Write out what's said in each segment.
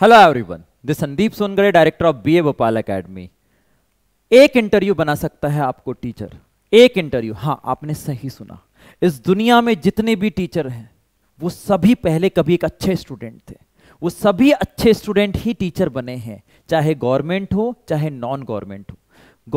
hello everyone this Sandeep Songadhe director of BA Bhopal academy एक interview बना सकता है आपको टीचर एक इंटरव्यू हाँ आपने सही सुना इस दुनिया में जितने भी टीचर हैं वो सभी पहले कभी एक अच्छे स्टूडेंट थे वो सभी अच्छे स्टूडेंट ही टीचर बने हैं चाहे गवर्नमेंट हो चाहे नॉन गवर्नमेंट हो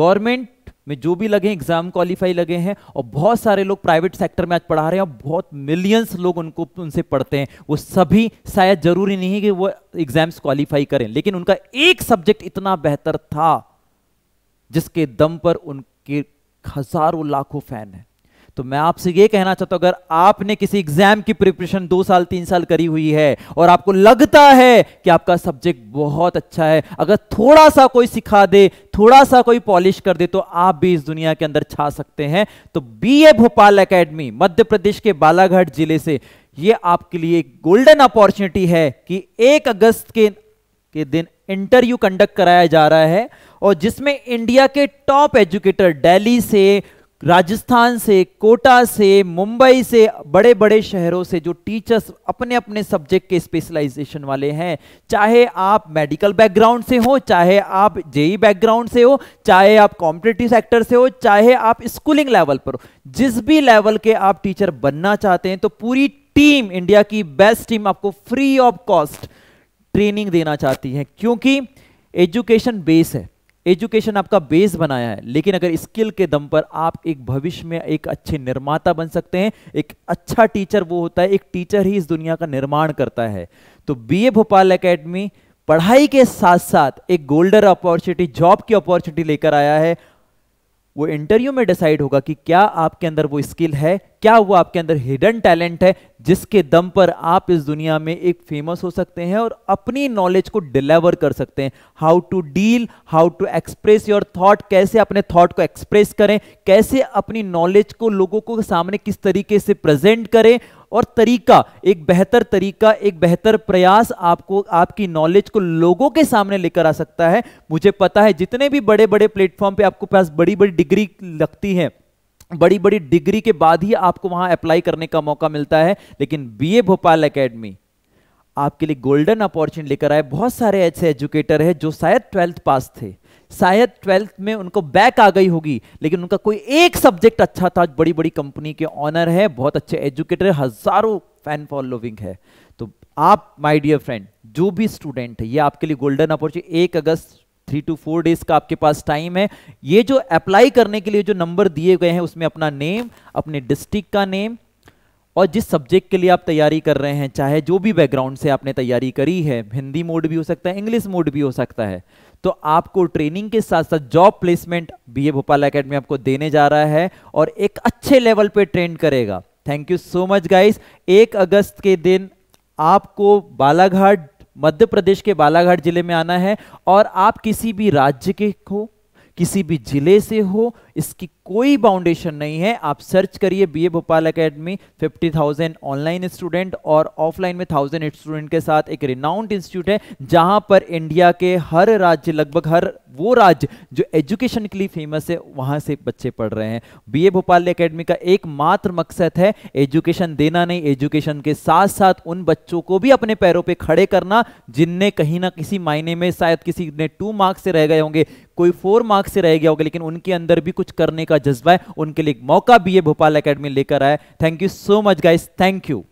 गवर्नमेंट में जो भी लगे एग्जाम क्वालिफाई लगे हैं और बहुत सारे लोग प्राइवेट सेक्टर में आज पढ़ा रहे हैं और बहुत मिलियंस लोग उनको उनसे पढ़ते हैं वो सभी शायद जरूरी नहीं है कि वो एग्जाम्स क्वालिफाई करें लेकिन उनका एक सब्जेक्ट इतना बेहतर था जिसके दम पर उनके हजारों लाखों फैन हैं तो मैं आपसे यह कहना चाहता हूं अगर आपने किसी एग्जाम की प्रिपरेशन दो साल तीन साल करी हुई है और आपको लगता है कि आपका सब्जेक्ट बहुत अच्छा है अगर थोड़ा सा कोई सिखा दे थोड़ा सा कोई पॉलिश कर दे तो आप भी इस दुनिया के अंदर छा सकते हैं तो B A Bhopal academy Madhya Pradesh के बालाघाट जिले से यह आपके लिए गोल्डन अपॉर्चुनिटी है कि एक अगस्त के के दिन इंटरव्यू कंडक्ट कराया जा रहा है और जिसमें इंडिया के टॉप एजुकेटर दिल्ली से राजस्थान से कोटा से मुंबई से बड़े बड़े शहरों से जो टीचर्स अपने अपने सब्जेक्ट के स्पेशलाइजेशन वाले हैं चाहे आप मेडिकल बैकग्राउंड से हो चाहे आप जेई बैकग्राउंड e से हो चाहे आप कॉम्पिटेटिव सेक्टर से हो चाहे आप स्कूलिंग लेवल पर हो जिस भी लेवल के आप टीचर बनना चाहते हैं तो पूरी टीम इंडिया की बेस्ट टीम आपको फ्री ऑफ कॉस्ट ट्रेनिंग देना चाहती है क्योंकि एजुकेशन बेस है एजुकेशन आपका बेस बनाया है लेकिन अगर स्किल के दम पर आप एक भविष्य में एक अच्छे निर्माता बन सकते हैं एक अच्छा टीचर वो होता है एक टीचर ही इस दुनिया का निर्माण करता है तो बीए भोपाल एकेडमी पढ़ाई के साथ साथ एक गोल्डन अपॉर्चुनिटी जॉब की अपॉर्चुनिटी लेकर आया है वो इंटरव्यू में डिसाइड होगा कि क्या आपके अंदर वो स्किल है क्या वो आपके अंदर हिडन टैलेंट है जिसके दम पर आप इस दुनिया में एक फेमस हो सकते हैं और अपनी नॉलेज को डिलीवर कर सकते हैं how to deal how to express your thought कैसे अपने थॉट को एक्सप्रेस करें कैसे अपनी नॉलेज को लोगों को सामने किस तरीके से प्रेजेंट करें और तरीका एक बेहतर तरीका एक बेहतर प्रयास आपको आपकी नॉलेज को लोगों के सामने लेकर आ सकता है मुझे पता है जितने भी बड़े बड़े प्लेटफॉर्म पे आपको पास बड़ी बड़ी डिग्री लगती है बड़ी बड़ी डिग्री के बाद ही आपको वहां अप्लाई करने का मौका मिलता है लेकिन बी भोपाल अकेडमी आपके लिए गोल्डन अपॉर्चुनिटी लेकर आए बहुत सारे ऐसे एजुकेटर हैं जो शायद ट्वेल्थ पास थे शायद ट्वेल्थ में उनको बैक आ गई होगी लेकिन उनका कोई एक सब्जेक्ट अच्छा था बड़ी बड़ी कंपनी के ऑनर है बहुत अच्छे एजुकेटर हजारों फैन फॉलोविंग है तो आप माय डियर फ्रेंड जो भी स्टूडेंट है ये आपके लिए गोल्डन अपॉर्चुनिटी एक अगस्त थ्री टू फोर डेज का आपके पास टाइम है ये जो अप्लाई करने के लिए जो नंबर दिए गए हैं उसमें अपना नेम अपने डिस्ट्रिक्ट का नेम और जिस सब्जेक्ट के लिए आप तैयारी कर रहे हैं चाहे जो भी बैकग्राउंड से आपने तैयारी करी है हिंदी मोड भी हो सकता है इंग्लिश मोड भी हो सकता है तो आपको ट्रेनिंग के साथ साथ job placement A Bhopal academy आपको देने जा रहा है और एक अच्छे लेवल पे ट्रेंड करेगा thank you so much guys एक अगस्त के दिन आपको बालाघाट मध्य प्रदेश के बालाघाट जिले में आना है और आप किसी भी राज्य के हो किसी भी जिले से हो इसकी कोई बाउंडेशन नहीं है आप सर्च करिए BA Bhopal academy 50,000 online student और ऑफलाइन में थाउजेंड स्टूडेंट के साथ एक रिनाउंड इंस्टीट्यूट है जहां पर इंडिया के हर राज्य लगभग हर वो राज्य जो एजुकेशन के लिए फेमस है वहां से बच्चे पढ़ रहे हैं बीए भोपाल एकेडमी का एकमात्र मकसद है एजुकेशन देना नहीं एजुकेशन के साथ साथ उन बच्चों को भी अपने पैरों पे खड़े करना जिनने कहीं ना किसी मायने में शायद किसी ने टू मार्क्स से रह गए होंगे कोई फोर मार्क्स से रह गया होगा लेकिन उनके अंदर भी कुछ करने का जज्बा है उनके लिए एक मौका भी ये भोपाल अकेडमी लेकर आए thank you so much guys thank you